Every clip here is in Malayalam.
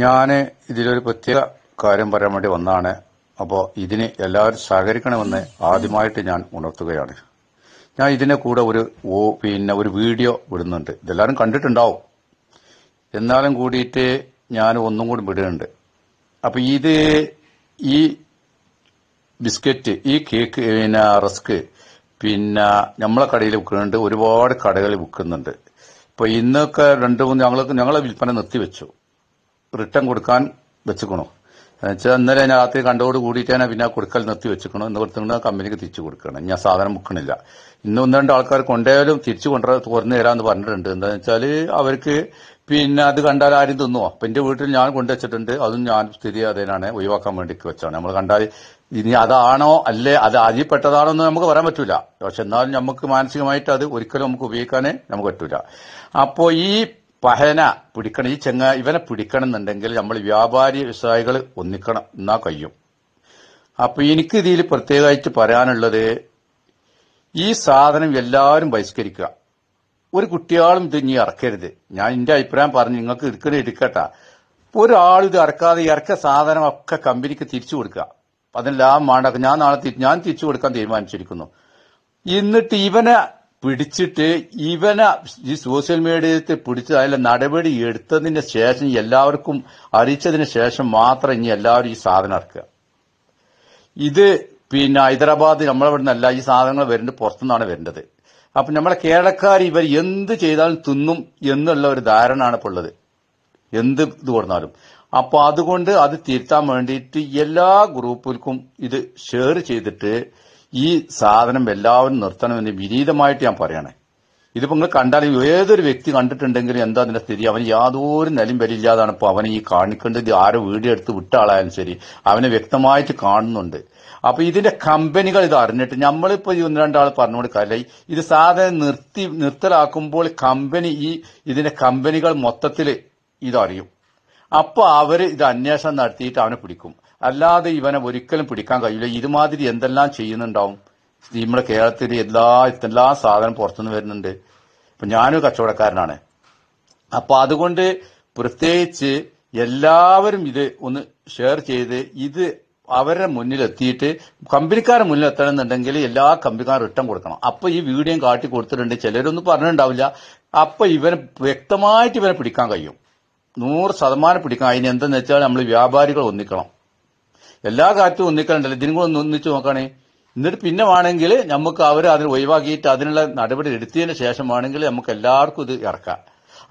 ഞാൻ ഇതിലൊരു പ്രത്യേക കാര്യം പറയാൻ വേണ്ടി വന്നാണ് അപ്പോൾ ഇതിന് എല്ലാവരും സഹകരിക്കണമെന്ന് ആദ്യമായിട്ട് ഞാൻ ഉണർത്തുകയാണ് ഞാൻ ഇതിനെ കൂടെ ഒരു ഓ പിന്നെ ഒരു വീഡിയോ വിടുന്നുണ്ട് ഇതെല്ലാവരും കണ്ടിട്ടുണ്ടാവും എന്നാലും കൂടിയിട്ട് ഞാൻ ഒന്നും കൂടി വിടുന്നുണ്ട് അപ്പോൾ ഇത് ഈ ബിസ്ക്കറ്റ് ഈ കേക്ക് പിന്നെ റസ്ക് പിന്നെ നമ്മളെ കടയിൽ വിൽക്കുന്നുണ്ട് ഒരുപാട് കടകളിൽ വിൽക്കുന്നുണ്ട് ഇപ്പൊ ഇന്നൊക്കെ രണ്ട് മൂന്ന് ഞങ്ങൾക്ക് ഞങ്ങളെ വിൽപ്പന നിർത്തിവെച്ചു റിട്ടേൺ കൊടുക്കാൻ വെച്ചുക്കണോ എന്നുവെച്ചാൽ ഇന്നലെ ഞാൻ രാത്രി കണ്ടോട് കൂടിയിട്ട് ഞാൻ പിന്നെ കൊടുക്കൽ നിർത്തി വെച്ചിക്കണം എന്ന് കൊടുത്തുകൊണ്ട് കമ്പനിക്ക് തിരിച്ചു കൊടുക്കണം ഞാൻ സാധനം മുക്കണില്ല ഇന്ന് ഒന്ന് രണ്ട് ആൾക്കാർ കൊണ്ടുപോയാലും തിരിച്ചു കൊണ്ടുവരാൻ തുറന്നു തരാമെന്ന് പറഞ്ഞിട്ടുണ്ട് എന്താണെന്ന് വെച്ചാൽ അവർക്ക് പിന്നെ അത് കണ്ടാൽ ആരും തിന്നുമോ അപ്പം എൻ്റെ വീട്ടിൽ ഞാൻ കൊണ്ടുവച്ചിട്ടുണ്ട് അതും ഞാൻ സ്ഥിതി അതിനാണ് ഒഴിവാക്കാൻ വേണ്ടി വെച്ചാണ് നമ്മൾ കണ്ടാൽ ഇനി അതാണോ അല്ലേ അത് അതിൽപ്പെട്ടതാണോ എന്ന് നമുക്ക് പറയാൻ പറ്റൂല പക്ഷെ എന്നാലും നമുക്ക് മാനസികമായിട്ട് അത് ഒരിക്കലും നമുക്ക് ഉപയോഗിക്കാനേ നമുക്ക് പറ്റൂല അപ്പോൾ ഈ പഹന പിടിക്കണം ഈ ചെങ്ങ ഇവനെ പിടിക്കണം എന്നുണ്ടെങ്കിൽ നമ്മൾ വ്യാപാരി വ്യവസായികൾ ഒന്നിക്കണം എന്നാ കഴിയും അപ്പൊ എനിക്ക് ഇതിൽ പ്രത്യേകമായിട്ട് പറയാനുള്ളത് ഈ സാധനം എല്ലാവരും ബഹിഷ്കരിക്കുക ഒരു കുട്ടിയാളും ഇത് ഇനി ഇറക്കരുത് ഞാൻ എന്റെ അഭിപ്രായം പറഞ്ഞു നിങ്ങൾക്ക് എടുക്കണ എടുക്കട്ടെ ഒരാൾ ഇത് ഇറക്കാതെ ഇറക്ക സാധനം ഒക്കെ കമ്പനിക്ക് തിരിച്ചു കൊടുക്കുക അതെല്ലാം വേണ്ട ഞാൻ നാളെ ഞാൻ തിരിച്ചു കൊടുക്കാൻ തീരുമാനിച്ചിരിക്കുന്നു എന്നിട്ട് ഇവനെ പിടിച്ചിട്ട് ഇവനെ ഈ സോഷ്യൽ മീഡിയത്തെ പിടിച്ച് അതിലെ നടപടി എടുത്തതിന് ശേഷം എല്ലാവർക്കും അറിയിച്ചതിന് ശേഷം മാത്രം ഇനി എല്ലാവരും ഈ സാധനം ഇറക്കുക ഇത് പിന്നെ ഹൈദരാബാദ് നമ്മളെ നിന്നല്ല ഈ സാധനങ്ങൾ വരുന്നത് പുറത്തുനിന്നാണ് വരേണ്ടത് അപ്പൊ നമ്മളെ കേരളക്കാർ ഇവർ എന്ത് ചെയ്താലും തിന്നും എന്നുള്ള ഒരു ധാരണയാണ് ഇപ്പോൾ ഉള്ളത് എന്ത് ഇത് കൊടുത്താലും അപ്പോൾ അതുകൊണ്ട് അത് തിരുത്താൻ വേണ്ടിയിട്ട് എല്ലാ ഗ്രൂപ്പുകൾക്കും ഇത് ഷെയർ ചെയ്തിട്ട് ഈ സാധനം എല്ലാവരും നിർത്തണമെന്ന് വിനീതമായിട്ട് ഞാൻ പറയണേ ഇതിപ്പോ നിങ്ങൾ കണ്ടാൽ ഏതൊരു വ്യക്തി കണ്ടിട്ടുണ്ടെങ്കിലും എന്താ അതിന്റെ സ്ഥിതി അവന് യാതൊരു നിലയും വരില്ലാതാണ് ഇപ്പൊ അവനെ ഈ കാണിക്കേണ്ടത് ആരോ വീഡിയോ എടുത്ത് വിട്ട ആളായാലും ശരി അവനെ വ്യക്തമായിട്ട് കാണുന്നുണ്ട് അപ്പോൾ ഇതിന്റെ കമ്പനികൾ ഇത് അറിഞ്ഞിട്ട് ഈ ഒന്ന് രണ്ടാൾ പറഞ്ഞു കൊടുക്കാറില്ല ഇത് സാധനം നിർത്തി നിർത്തലാക്കുമ്പോൾ കമ്പനി ഈ ഇതിന്റെ കമ്പനികൾ മൊത്തത്തിൽ ഇതറിയും അപ്പോൾ അവർ ഇത് അന്വേഷണം നടത്തിയിട്ട് അവനെ പിടിക്കും അല്ലാതെ ഇവനെ ഒരിക്കലും പിടിക്കാൻ കഴിയില്ല ഇതുമാതിരി എന്തെല്ലാം ചെയ്യുന്നുണ്ടാവും നമ്മുടെ കേരളത്തിൽ എല്ലാ എല്ലാ സാധനം പുറത്തുനിന്ന് വരുന്നുണ്ട് ഇപ്പം ഞാനൊരു കച്ചവടക്കാരനാണ് അപ്പോൾ അതുകൊണ്ട് പ്രത്യേകിച്ച് എല്ലാവരും ഇത് ഒന്ന് ഷെയർ ചെയ്ത് ഇത് അവരുടെ മുന്നിലെത്തിയിട്ട് കമ്പനിക്കാരുടെ മുന്നിൽ എത്തണമെന്നുണ്ടെങ്കിൽ എല്ലാ കമ്പനിക്കാരും റിട്ടേൺ കൊടുക്കണം അപ്പൊ ഈ വീഡിയോ കാട്ടി കൊടുത്തിട്ടുണ്ട് ചിലരൊന്നും പറഞ്ഞിട്ടുണ്ടാവില്ല അപ്പൊ ഇവനെ വ്യക്തമായിട്ട് ഇവനെ പിടിക്കാൻ കഴിയും നൂറ് ശതമാനം പിടിക്കാൻ അതിന് എന്തെന്ന് വെച്ചാൽ നമ്മൾ വ്യാപാരികൾ ഒന്നിക്കണം എല്ലാ കാര്യത്തും ഒന്നിക്കലുണ്ടല്ലോ ഇതിനും കൂടെ ഒന്ന് ഒന്നിച്ച് നോക്കണേ എന്നിട്ട് പിന്നെ വേണമെങ്കിൽ നമുക്ക് അവർ അതിന് ഒഴിവാക്കിയിട്ട് അതിനുള്ള നടപടി എടുത്തതിന് വേണമെങ്കിൽ നമുക്ക് എല്ലാവർക്കും ഇത് ഇറക്കാം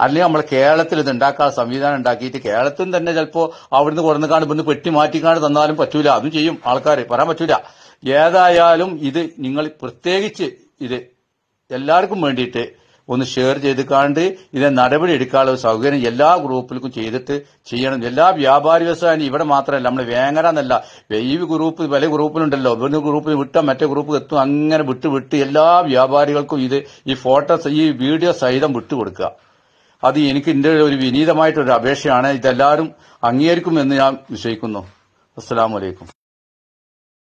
അല്ലെങ്കിൽ നമ്മൾ കേരളത്തിൽ ഇത് ഉണ്ടാക്കാൻ സംവിധാനം ഉണ്ടാക്കിയിട്ട് കേരളത്തിൽ തന്നെ ചിലപ്പോൾ അവിടുന്ന് കുറന്ന് കാണും ഇവിടുന്ന് പെട്ടി മാറ്റിക്കാണ്ട് തന്നാലും പറ്റൂല അതും ചെയ്യും ആൾക്കാർ പറയാൻ പറ്റൂല ഏതായാലും ഇത് നിങ്ങൾ പ്രത്യേകിച്ച് ഇത് എല്ലാവർക്കും വേണ്ടിയിട്ട് ഒന്ന് ഷെയർ ചെയ്ത് കണ്ട് ഇതിനെ നടപടി എടുക്കാനുള്ള സൗകര്യം എല്ലാ ഗ്രൂപ്പിലും ചെയ്തിട്ട് ചെയ്യണം എല്ലാ വ്യാപാരി വ്യവസായം ഇവിടെ മാത്രമല്ല നമ്മൾ വേങ്ങര എന്നല്ല ഈ ഗ്രൂപ്പ് പല ഗ്രൂപ്പിലുണ്ടല്ലോ ഒരു ഗ്രൂപ്പിൽ വിട്ടാൽ മറ്റേ ഗ്രൂപ്പ് എത്തും അങ്ങനെ വിട്ട് വിട്ട് എല്ലാ വ്യാപാരികൾക്കും ഇത് ഈ ഫോട്ടോ ഈ വീഡിയോ സഹിതം കൊടുക്കുക അത് എനിക്ക് എൻ്റെ ഒരു വിനീതമായിട്ടൊരു അപേക്ഷയാണ് ഇതെല്ലാവരും അംഗീകരിക്കുമെന്ന് ഞാൻ വിശ്വസിക്കുന്നു അസ്സാം വലൈക്കും